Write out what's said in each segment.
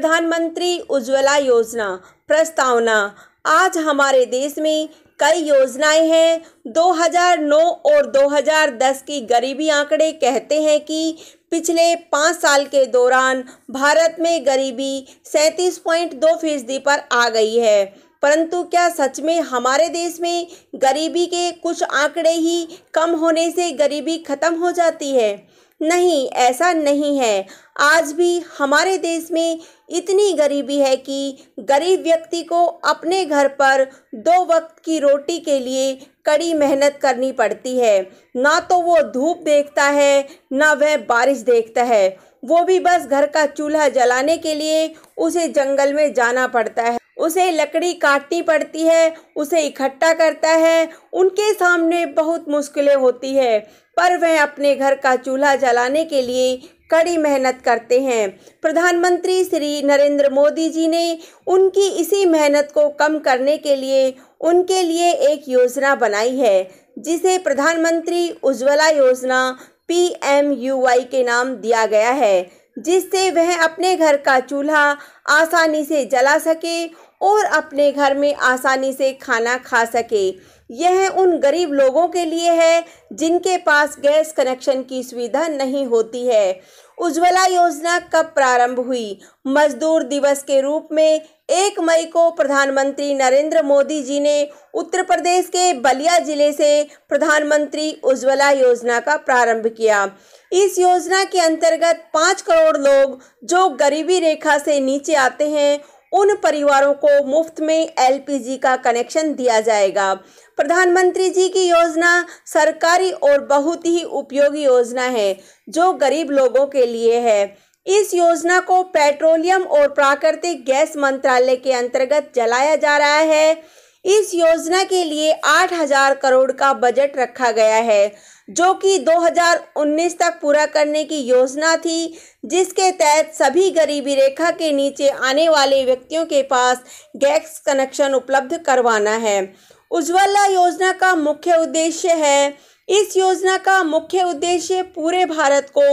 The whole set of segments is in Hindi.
प्रधानमंत्री उज्ज्वला योजना प्रस्तावना आज हमारे देश में कई योजनाएं हैं 2009 और 2010 की गरीबी आंकड़े कहते हैं कि पिछले पाँच साल के दौरान भारत में गरीबी सैंतीस पॉइंट दो फीसदी पर आ गई है परंतु क्या सच में हमारे देश में गरीबी के कुछ आंकड़े ही कम होने से गरीबी खत्म हो जाती है नहीं ऐसा नहीं है आज भी हमारे देश में इतनी गरीबी है कि गरीब व्यक्ति को अपने घर पर दो वक्त की रोटी के लिए कड़ी मेहनत करनी पड़ती है ना तो वो धूप देखता है ना वह बारिश देखता है वो भी बस घर का चूल्हा जलाने के लिए उसे जंगल में जाना पड़ता है उसे लकड़ी काटनी पड़ती है उसे इकट्ठा करता है उनके सामने बहुत मुश्किलें होती है पर वह अपने घर का चूल्हा जलाने के लिए कड़ी मेहनत करते हैं प्रधानमंत्री श्री नरेंद्र मोदी जी ने उनकी इसी मेहनत को कम करने के लिए उनके लिए एक योजना बनाई है जिसे प्रधानमंत्री उज्ज्वला योजना पी एम यू वाई के नाम दिया गया है जिससे वह अपने घर का चूल्हा आसानी से जला सके और अपने घर में आसानी से खाना खा सके यह उन गरीब लोगों के लिए है जिनके पास गैस कनेक्शन की सुविधा नहीं होती है उज्ज्वला योजना कब प्रारंभ हुई मजदूर दिवस के रूप में एक मई को प्रधानमंत्री नरेंद्र मोदी जी ने उत्तर प्रदेश के बलिया जिले से प्रधानमंत्री उज्ज्वला योजना का प्रारंभ किया इस योजना के अंतर्गत पाँच करोड़ लोग जो गरीबी रेखा से नीचे आते हैं उन परिवारों को मुफ्त में एलपीजी का कनेक्शन दिया जाएगा प्रधानमंत्री जी की योजना सरकारी और बहुत ही उपयोगी योजना है जो गरीब लोगों के लिए है इस योजना को पेट्रोलियम और प्राकृतिक गैस मंत्रालय के अंतर्गत चलाया जा रहा है इस योजना के लिए 8000 करोड़ का बजट रखा गया है जो कि 2019 तक पूरा करने की योजना थी जिसके तहत सभी गरीबी रेखा के नीचे आने वाले व्यक्तियों के पास गैस कनेक्शन उपलब्ध करवाना है उज्ज्वला योजना का मुख्य उद्देश्य है इस योजना का मुख्य उद्देश्य पूरे भारत को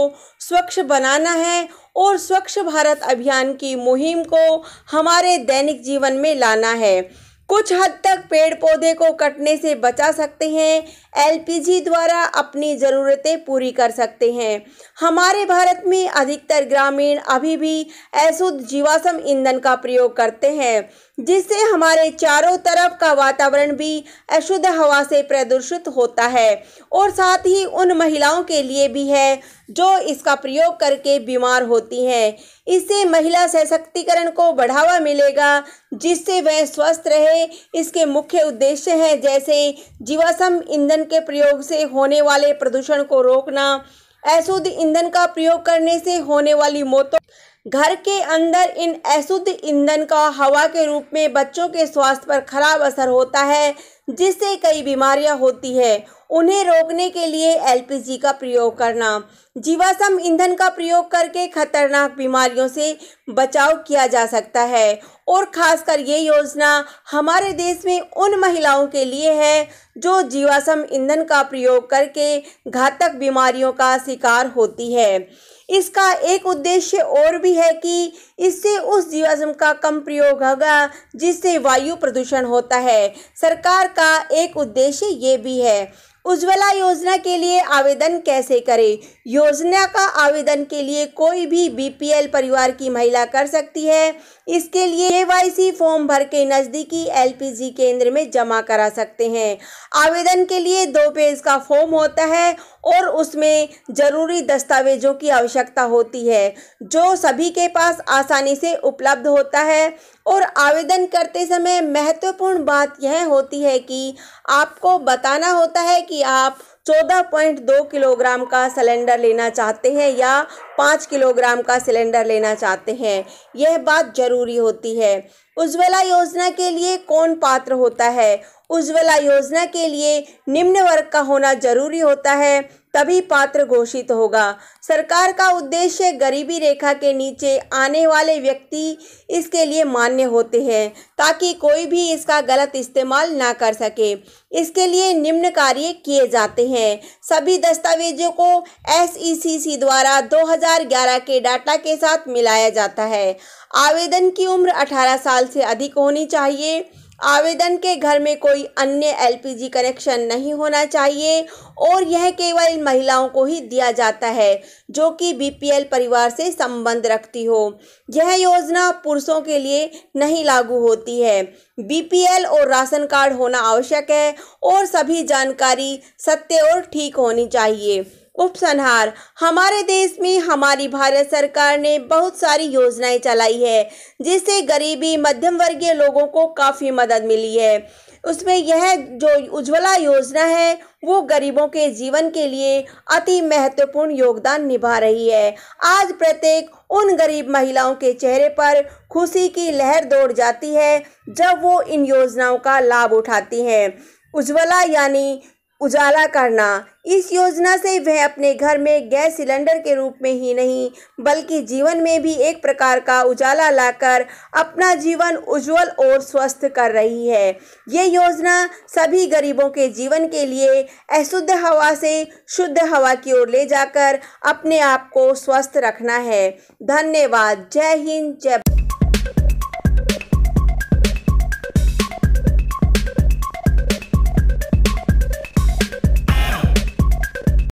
स्वच्छ बनाना है और स्वच्छ भारत अभियान की मुहिम को हमारे दैनिक जीवन में लाना है कुछ हद तक पेड़ पौधे को कटने से बचा सकते हैं एलपीजी द्वारा अपनी ज़रूरतें पूरी कर सकते हैं हमारे भारत में अधिकतर ग्रामीण अभी भी अशुद्ध जीवाश्म ईंधन का प्रयोग करते हैं जिससे हमारे चारों तरफ का वातावरण भी अशुद्ध हवा से प्रदूषित होता है और साथ ही उन महिलाओं के लिए भी है जो इसका प्रयोग करके बीमार होती हैं इससे महिला सशक्तिकरण को बढ़ावा मिलेगा जिससे वह स्वस्थ रहे इसके मुख्य उद्देश्य हैं जैसे जीवाश्म ईंधन के प्रयोग से होने वाले प्रदूषण को रोकना अशुद्ध ईंधन का प्रयोग करने से होने वाली मौतों घर के अंदर इन अशुद्ध ईंधन का हवा के रूप में बच्चों के स्वास्थ्य पर खराब असर होता है जिससे कई बीमारियां होती है उन्हें रोकने के लिए एलपीजी का प्रयोग करना जीवाश्म ईंधन का प्रयोग करके खतरनाक बीमारियों से बचाव किया जा सकता है और खासकर ये योजना हमारे देश में उन महिलाओं के लिए है जो जीवाश्म ईंधन का प्रयोग करके घातक बीमारियों का शिकार होती है इसका एक उद्देश्य और भी है कि इससे उस जीवाश्म का कम प्रयोग होगा जिससे वायु प्रदूषण होता है सरकार का एक उद्देश्य ये भी है उज्ज्वला योजना के लिए आवेदन कैसे करें योजना का आवेदन के लिए कोई भी बीपीएल परिवार की महिला कर सकती है इसके लिए केवाईसी फॉर्म भर के नज़दीकी एलपीजी केंद्र में जमा करा सकते हैं आवेदन के लिए दो पेज का फॉर्म होता है और उसमें ज़रूरी दस्तावेजों की आवश्यकता होती है जो सभी के पास आसानी से उपलब्ध होता है और आवेदन करते समय महत्वपूर्ण बात यह होती है कि आपको बताना होता है कि आप 14.2 किलोग्राम का सिलेंडर लेना चाहते हैं या 5 किलोग्राम का सिलेंडर लेना चाहते हैं यह बात ज़रूरी होती है उज्ज्वला योजना के लिए कौन पात्र होता है उज्ज्वला योजना के लिए निम्न वर्ग का होना जरूरी होता है तभी पात्र घोषित होगा सरकार का उद्देश्य गरीबी रेखा के नीचे आने वाले व्यक्ति इसके लिए मान्य होते हैं ताकि कोई भी इसका गलत इस्तेमाल ना कर सके इसके लिए निम्न कार्य किए जाते हैं सभी दस्तावेजों को एसईसीसी द्वारा 2011 के डाटा के साथ मिलाया जाता है आवेदन की उम्र 18 साल से अधिक होनी चाहिए आवेदन के घर में कोई अन्य एलपीजी कनेक्शन नहीं होना चाहिए और यह केवल महिलाओं को ही दिया जाता है जो कि बीपीएल परिवार से संबंध रखती हो यह योजना पुरुषों के लिए नहीं लागू होती है बीपीएल और राशन कार्ड होना आवश्यक है और सभी जानकारी सत्य और ठीक होनी चाहिए उपसंहार हमारे देश में हमारी भारत सरकार ने बहुत सारी योजनाएं चलाई है जिससे गरीबी मध्यम वर्गीय लोगों को काफ़ी मदद मिली है उसमें यह जो उज्ज्वला योजना है वो गरीबों के जीवन के लिए अति महत्वपूर्ण योगदान निभा रही है आज प्रत्येक उन गरीब महिलाओं के चेहरे पर खुशी की लहर दौड़ जाती है जब वो इन योजनाओं का लाभ उठाती हैं उज्ज्वला यानी उजाला करना इस योजना से वह अपने घर में गैस सिलेंडर के रूप में ही नहीं बल्कि जीवन में भी एक प्रकार का उजाला लाकर अपना जीवन उज्जवल और स्वस्थ कर रही है ये योजना सभी गरीबों के जीवन के लिए अशुद्ध हवा से शुद्ध हवा की ओर ले जाकर अपने आप को स्वस्थ रखना है धन्यवाद जय हिंद जय